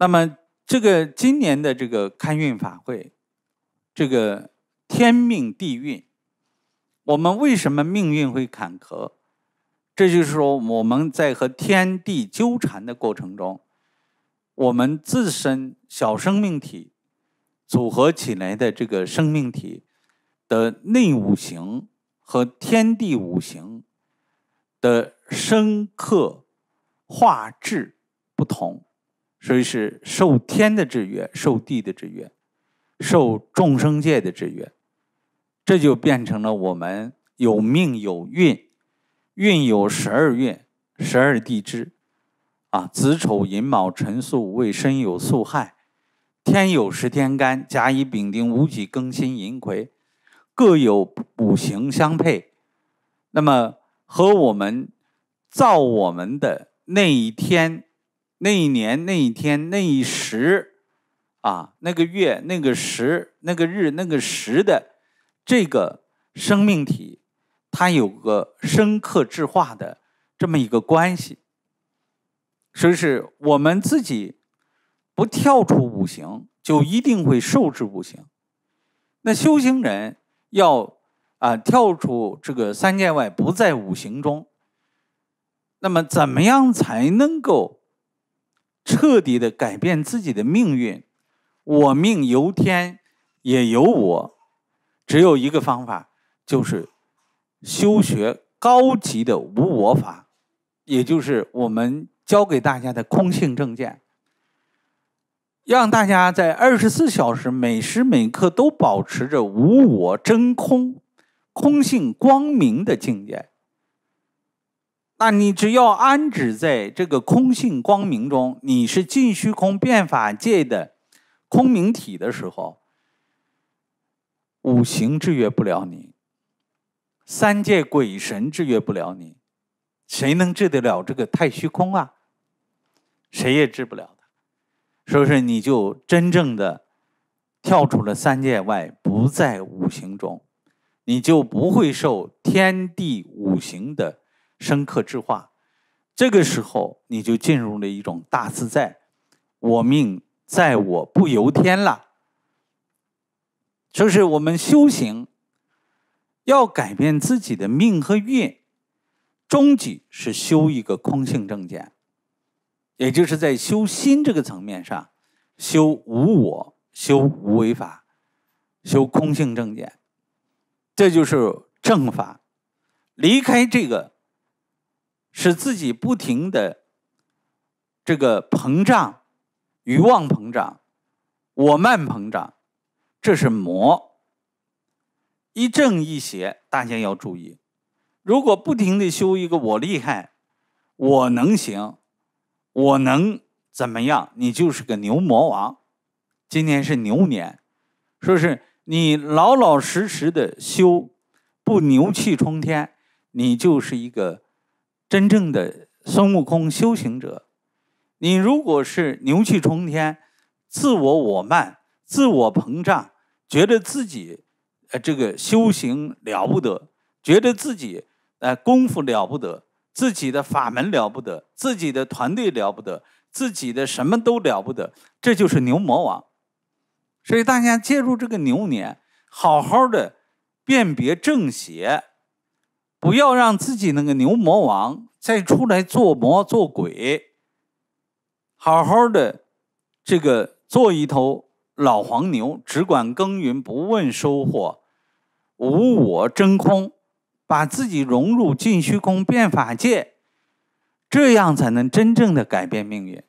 那么，这个今年的这个开运法会，这个天命地运，我们为什么命运会坎坷？这就是说，我们在和天地纠缠的过程中，我们自身小生命体组合起来的这个生命体的内五行和天地五行的生克化制不同。所以是受天的制约，受地的制约，受众生界的制约，这就变成了我们有命有运，运有十二运，十二地支啊，子丑寅卯辰巳午未申酉戌亥，天有十天干，甲乙丙丁戊己庚辛壬癸，各有五行相配，那么和我们造我们的那一天。那一年、那一天、那一时，啊，那个月、那个时、那个日、那个时的这个生命体，它有个生克制化的这么一个关系。所以，是我们自己不跳出五行，就一定会受制五行。那修行人要啊跳出这个三界外，不在五行中。那么，怎么样才能够？彻底的改变自己的命运，我命由天，也由我。只有一个方法，就是修学高级的无我法，也就是我们教给大家的空性正见，让大家在二十四小时每时每刻都保持着无我真空、空性光明的境界。那你只要安止在这个空性光明中，你是尽虚空变法界的空明体的时候，五行制约不了你，三界鬼神制约不了你，谁能治得了这个太虚空啊？谁也治不了他，所以说你就真正的跳出了三界外，不在五行中，你就不会受天地五行的。深刻之化，这个时候你就进入了一种大自在，我命在我不由天了。就是我们修行要改变自己的命和运，终极是修一个空性正见，也就是在修心这个层面上，修无我，修无为法，修空性正见，这就是正法。离开这个。使自己不停的这个膨胀，欲望膨胀，我慢膨胀，这是魔，一正一邪，大家要注意。如果不停的修一个我厉害，我能行，我能怎么样？你就是个牛魔王。今年是牛年，说是你老老实实的修，不牛气冲天，你就是一个。真正的孙悟空修行者，你如果是牛气冲天，自我我慢，自我膨胀，觉得自己，呃，这个修行了不得，觉得自己，呃，功夫了不得，自己的法门了不得，自己的团队了不得，自己的什么都了不得，这就是牛魔王。所以大家借助这个牛年，好好的辨别正邪。不要让自己那个牛魔王再出来做魔做鬼。好好的，这个做一头老黄牛，只管耕耘不问收获，无我真空，把自己融入净虚空变法界，这样才能真正的改变命运。